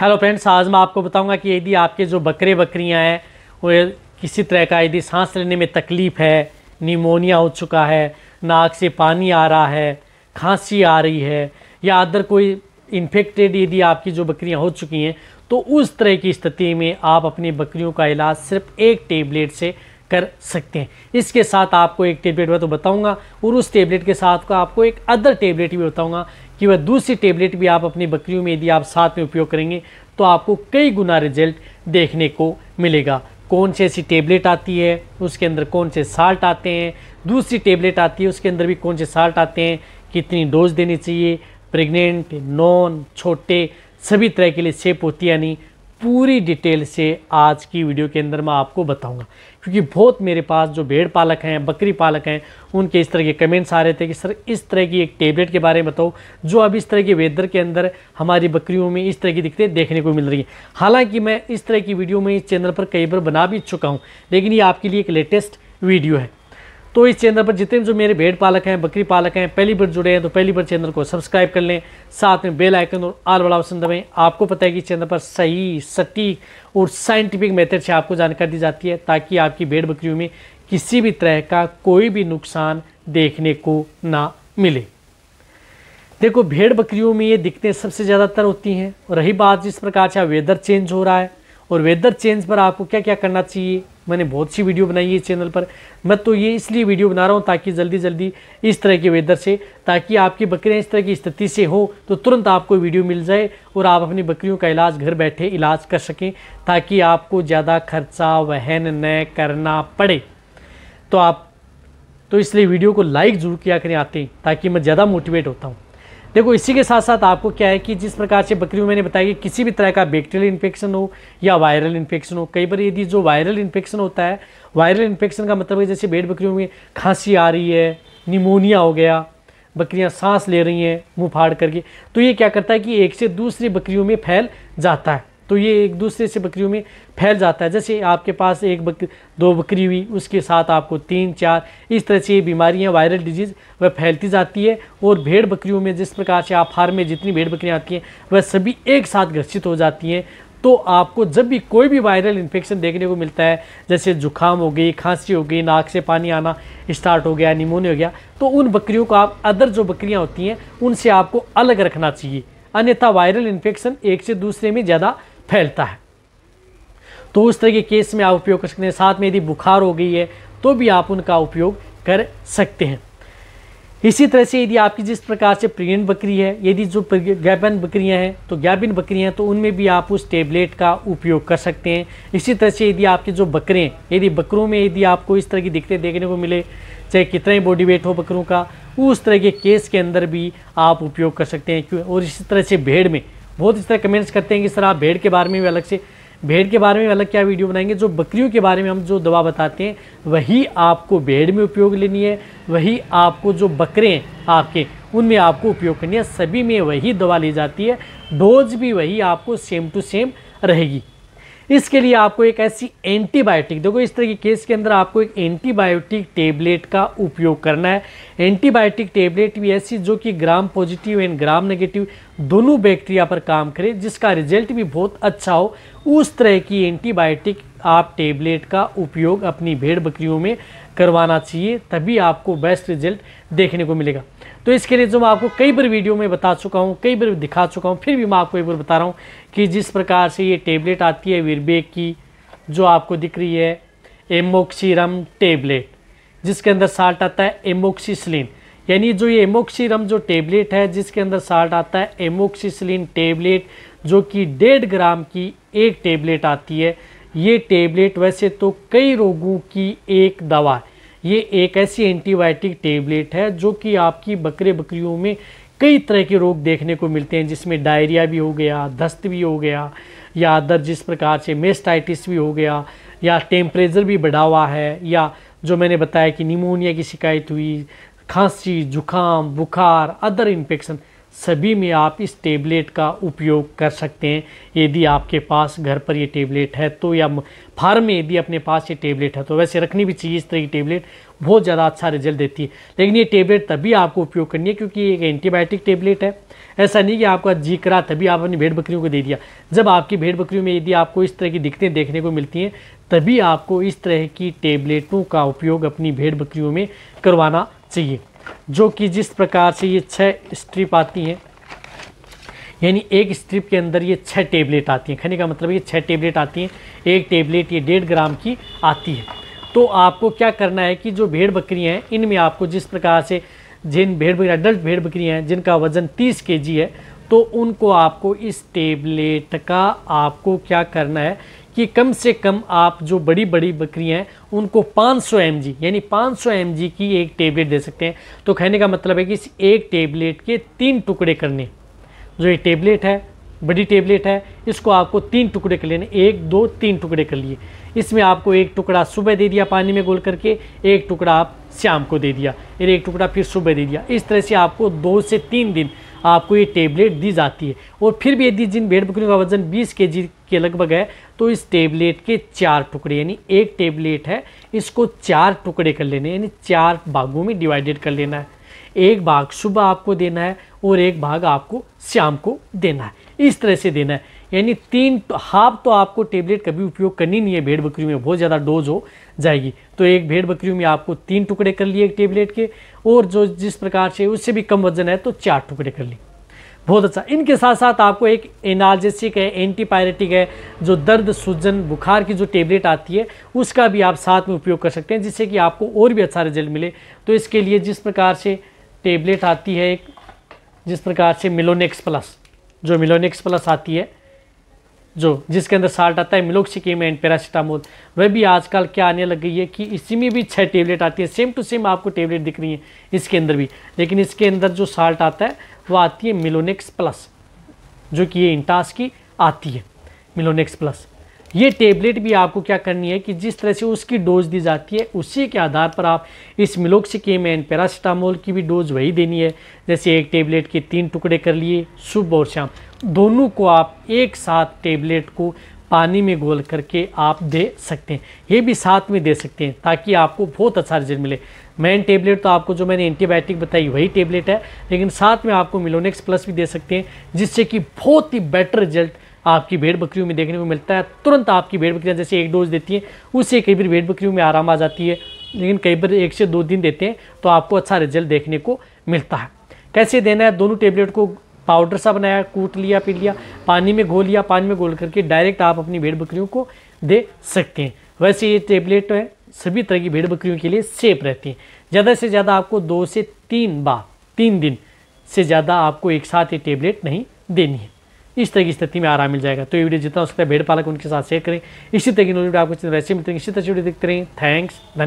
hello friends आज मैं आपको बताऊंगा कि यदि आपके जो बकरे बकरियां हैं वो किसी तरह का यदि सांस लेने में तकलीफ़ है निमोनिया हो चुका है नाक से पानी आ रहा है खांसी आ रही है या अदर कोई इन्फेक्टेड यदि आपकी जो बकरियां हो चुकी हैं तो उस तरह की स्थिति में आप अपनी बकरियों का इलाज सिर्फ एक टेबलेट से कर सकते हैं इसके साथ आपको एक टेबलेट मैं तो बताऊंगा और उस टेबलेट के साथ आपको एक अदर टेबलेट भी बताऊंगा कि वह दूसरी टेबलेट भी आप अपनी बकरियों में यदि आप साथ में उपयोग करेंगे तो आपको कई गुना रिजल्ट देखने को मिलेगा कौन सी ऐसी टेबलेट आती है उसके अंदर कौन से साल्ट आते हैं दूसरी टेबलेट आती है उसके अंदर भी कौन से साल्ट आते हैं कितनी डोज देनी चाहिए प्रेग्नेंट नॉन छोटे सभी तरह के लिए सेप होती है यानी पूरी डिटेल से आज की वीडियो के अंदर मैं आपको बताऊंगा क्योंकि बहुत मेरे पास जो भेड़ पालक हैं बकरी पालक हैं उनके इस तरह के कमेंट्स आ रहे थे कि सर इस तरह की एक टेबलेट के बारे में बताओ जो अब इस तरह के वेदर के अंदर हमारी बकरियों में इस तरह की दिक्कतें देखने को मिल रही हैं हालांकि मैं इस तरह की वीडियो में इस चैनल पर कई बार बना भी चुका हूँ लेकिन ये आपके लिए एक लेटेस्ट वीडियो है तो इस चैनल पर जितने जो मेरे भेड़ पालक हैं बकरी पालक हैं पहली बार जुड़े हैं तो पहली बार चैनल को सब्सक्राइब कर लें साथ में बेल आइकन और आल वाला ऑप्शन दबाएं आपको पता है कि चैनल पर सही सटीक और साइंटिफिक मेथड से आपको जानकारी दी जाती है ताकि आपकी भेड़ बकरियों में किसी भी तरह का कोई भी नुकसान देखने को ना मिले देखो भेड़ बकरियों में ये दिक्कतें सबसे ज़्यादातर होती हैं और रही बात जिस प्रकार से वेदर चेंज हो रहा है और वेदर चेंज पर आपको क्या क्या करना चाहिए मैंने बहुत सी वीडियो बनाई है इस चैनल पर मैं तो ये इसलिए वीडियो बना रहा हूँ ताकि जल्दी जल्दी इस तरह के वेदर से ताकि आपकी बकरियाँ इस तरह की स्थिति से हो तो तुरंत आपको वीडियो मिल जाए और आप अपनी बकरियों का इलाज घर बैठे इलाज कर सकें ताकि आपको ज़्यादा खर्चा वहन न करना पड़े तो आप तो इसलिए वीडियो को लाइक ज़रूर किया करें आते ताकि मैं ज़्यादा मोटिवेट होता हूँ देखो इसी के साथ साथ आपको क्या है कि जिस प्रकार से बकरियों मैंने बताया कि किसी भी तरह का बैक्टीरियल इन्फेक्शन हो या वायरल इन्फेक्शन हो कई बार यदि जो वायरल इन्फेक्शन होता है वायरल इन्फेक्शन का मतलब है जैसे भेड़ बकरियों में खांसी आ रही है निमोनिया हो गया बकरियां सांस ले रही हैं मुँह फाड़ करके तो ये क्या करता है कि एक से दूसरी बकरियों में फैल जाता है तो ये एक दूसरे से बकरियों में फैल जाता है जैसे आपके पास एक बक दो बकरी हुई उसके साथ आपको तीन चार इस तरह से ये बीमारियाँ वायरल डिजीज़ वह फैलती जाती है और भेड़ बकरियों में जिस प्रकार से आप फार्म में जितनी भेड़ बकरियाँ आती हैं वह सभी एक साथ ग्रसित हो जाती हैं तो आपको जब भी कोई भी वायरल इन्फेक्शन देखने को मिलता है जैसे जुकाम हो गई खांसी हो गई नाक से पानी आना स्टार्ट हो गया निमोनिया हो गया तो उन बकरियों को आप अदर जो बकरियाँ होती हैं उनसे आपको अलग रखना चाहिए अन्यथा वायरल इन्फेक्शन एक से दूसरे में ज़्यादा फैलता है तो उस तरह के केस में आप उपयोग कर सकते हैं साथ में यदि बुखार हो गई है तो भी आप उनका उपयोग कर सकते हैं इसी तरह से यदि आपकी जिस प्रकार से प्रेगनेंट बकरी है यदि जो गैबन बकरियां हैं तो गैबिन बकरियां हैं तो उनमें भी आप उस टेबलेट का उपयोग कर सकते हैं इसी तरह से यदि आपके जो बकरे हैं यदि बकरों में यदि आपको इस तरह की दिक्कतें देखने को मिले चाहे कितना ही बॉडी वेट हो बकरों का उस तरह के केस के अंदर भी आप उपयोग कर सकते हैं और इसी तरह से भेड़ में बहुत इस तरह कमेंट्स करते हैं कि सर आप भेड़ के बारे में भी अलग से भेड़ के बारे में अलग क्या वीडियो बनाएंगे जो बकरियों के बारे में हम जो दवा बताते हैं वही आपको भेड़ में उपयोग लेनी है वही आपको जो बकरे हैं आपके उनमें आपको उपयोग करनी है सभी में वही दवा ली जाती है डोज भी वही आपको सेम टू सेम रहेगी इसके लिए आपको एक ऐसी एंटीबायोटिक देखो इस तरह के केस के अंदर आपको एक एंटीबायोटिक टेबलेट का उपयोग करना है एंटीबायोटिक टेबलेट भी ऐसी जो कि gram positive and gram negative दोनों बैक्टीरिया पर काम करे जिसका रिजल्ट भी बहुत अच्छा हो उस तरह की एंटीबायोटिक आप टेबलेट का उपयोग अपनी भेड़ बकरियों में करवाना चाहिए तभी आपको बेस्ट रिजल्ट देखने को मिलेगा तो इसके लिए जो मैं आपको कई बार वीडियो में बता चुका हूँ कई बार दिखा चुका हूँ फिर भी मैं आपको एक बार बता रहा हूँ कि जिस प्रकार से ये टेबलेट आती है वीरबेक की जो आपको दिख रही है एमोक्सीरम टेबलेट जिसके अंदर साल्ट आता है एमोक्सीसलिन यानी जो ये एमोक्सीरम जो टेबलेट है जिसके अंदर साल्ट आता है एमोक्सीसिलिन टेबलेट जो कि डेढ़ ग्राम की एक टेबलेट आती है ये टेबलेट वैसे तो कई रोगों की एक दवा है ये एक ऐसी एंटीबायोटिक टेबलेट है जो कि आपकी बकरे बकरियों में कई तरह के रोग देखने को मिलते हैं जिसमें डायरिया भी हो गया दस्त भी हो गया या अदर जिस प्रकार से मेस्टाइटिस भी हो गया या टेम्परेचर भी बढ़ा हुआ है या जो मैंने बताया कि निमोनिया की शिकायत हुई खांसी जुकाम बुखार अदर इन्फेक्शन सभी में आप इस टेबलेट का उपयोग कर सकते हैं यदि आपके पास घर पर ये टेबलेट है तो या फार्म में यदि अपने पास ये टेबलेट है तो वैसे रखनी भी चाहिए इस तरह की टेबलेट बहुत ज़्यादा अच्छा रिजल्ट देती है लेकिन ये टेबलेट तभी आपको उपयोग करनी है क्योंकि ये एक एंटीबायोटिक टेबलेट है ऐसा नहीं कि आपका जी करा तभी आप अपनी भेड़ बकरियों को दे दिया जब आपकी भेड़ बकरियों में यदि आपको इस तरह की दिक्कतें देखने को मिलती हैं तभी आपको इस तरह की टेबलेटों का उपयोग अपनी भेड़ बकरियों में करवाना चाहिए जो कि जिस प्रकार से ये छः स्ट्रिप आती है यानी एक स्ट्रिप के अंदर ये छः टेबलेट आती हैं खाने का मतलब ये छः टेबलेट आती हैं एक टेबलेट ये डेढ़ ग्राम की आती है तो आपको क्या करना है कि जो भेड़ बकरियाँ हैं इनमें आपको जिस प्रकार से जिन भेड़ बकरियाँ अडल्ट भेड़ बकरियाँ हैं जिनका वज़न तीस के है तो उनको आपको इस टेबलेट का आपको क्या करना है कि कम से कम आप जो बड़ी बड़ी बकरियां हैं उनको 500 सौ यानी 500 सौ की एक टेबलेट दे सकते हैं तो कहने का मतलब है कि इस एक टेबलेट के तीन टुकड़े करने जो ये टेबलेट है बड़ी टेबलेट है इसको आपको तीन टुकड़े कर लेने एक दो तीन टुकड़े कर लिए इसमें आपको एक टुकड़ा सुबह दे दिया पानी में गोल करके एक टुकड़ा आप शाम को दे दिया फिर एक टुकड़ा फिर सुबह दे दिया इस तरह से आपको दो से तीन दिन आपको ये टेबलेट दी जाती है और फिर भी यदि जिन भेड़ बकरियों का वजन 20 के के लगभग है तो इस टेबलेट के चार टुकड़े यानी एक टेबलेट है इसको चार टुकड़े कर लेने यानी चार भागों में डिवाइडेड कर लेना है एक भाग सुबह आपको देना है और एक भाग आपको शाम को देना है इस तरह से देना है यानी तीन तो- हाफ तो आपको टेबलेट कभी उपयोग करनी नहीं है भेड़ बकरियों में बहुत ज़्यादा डोज हो जाएगी तो एक भेड़ बकरियों में आपको तीन टुकड़े कर लिए एक टेबलेट के और जो जिस प्रकार से उससे भी कम वजन है तो चार टुकड़े कर लिए बहुत अच्छा इनके साथ साथ आपको एक एनाल्जेसिक है एंटीपायरेटिक है जो दर्द सूजन बुखार की जो टेबलेट आती है उसका भी आप साथ में उपयोग कर सकते हैं जिससे कि आपको और भी अच्छा रिजल्ट मिले तो इसके लिए जिस प्रकार से टेबलेट आती है एक जिस प्रकार से मिलोनेक्स प्लस जो मिलोनेक्स प्लस आती है जो जिसके अंदर साल्ट आता है मिलोक्सिकेम एंड पैरासीटामोल वह भी आजकल क्या आने लग गई है कि इसी में भी छः टेबलेट आती है सेम टू सेम आपको टेबलेट दिख रही है इसके अंदर भी लेकिन इसके अंदर जो साल्ट आता है वो आती है मिलोनेक्स प्लस जो कि ये इंटास की आती है मिलोनेक्स प्लस ये टेबलेट भी आपको क्या करनी है कि जिस तरह से उसकी डोज दी जाती है उसी के आधार पर आप इस मिलोक्सिकेम एंड पैरासीटामोल की भी डोज वही देनी है जैसे एक टेबलेट के तीन टुकड़े कर लिए सुबह और शाम दोनों को आप एक साथ टेबलेट को पानी में घोल करके आप दे सकते हैं ये भी साथ में दे सकते हैं ताकि आपको बहुत अच्छा रिजल्ट मिले मेन टेबलेट तो आपको जो मैंने एंटीबायोटिक बताई वही टेबलेट है लेकिन साथ में आपको मिलोनेक्स प्लस भी दे सकते हैं जिससे कि बहुत ही बेटर रिजल्ट आपकी भेड़ बकरियों में देखने को मिलता है तुरंत आपकी भेड़ बकरियाँ जैसे एक डोज देती हैं उससे कई बार भेड़ बकरियों में आराम आ जाती है लेकिन कई बार एक से दो दिन देते हैं तो आपको अच्छा रिजल्ट देखने को मिलता है कैसे देना है दोनों टेबलेट को पाउडर सा बनाया कूट लिया पी लिया पानी में घोल लिया पानी में घोल करके डायरेक्ट आप अपनी भेड़ बकरियों को दे सकते हैं वैसे ये टेबलेट है सभी तरह की भेड़ बकरियों के लिए सेफ रहती है ज़्यादा से ज़्यादा आपको दो से तीन बार तीन दिन से ज़्यादा आपको एक साथ ये टेबलेट नहीं देनी है इस तरह की स्थिति में आराम मिल जाएगा तो ये वीडियो जितना हो सकता है भेड़ पालक उनके साथ शेयर करें इसी तरह की नोट आपको ऐसे मिलते हैं इसी तरह से वीडियो देखते रहें थैंक्स धन्यवाद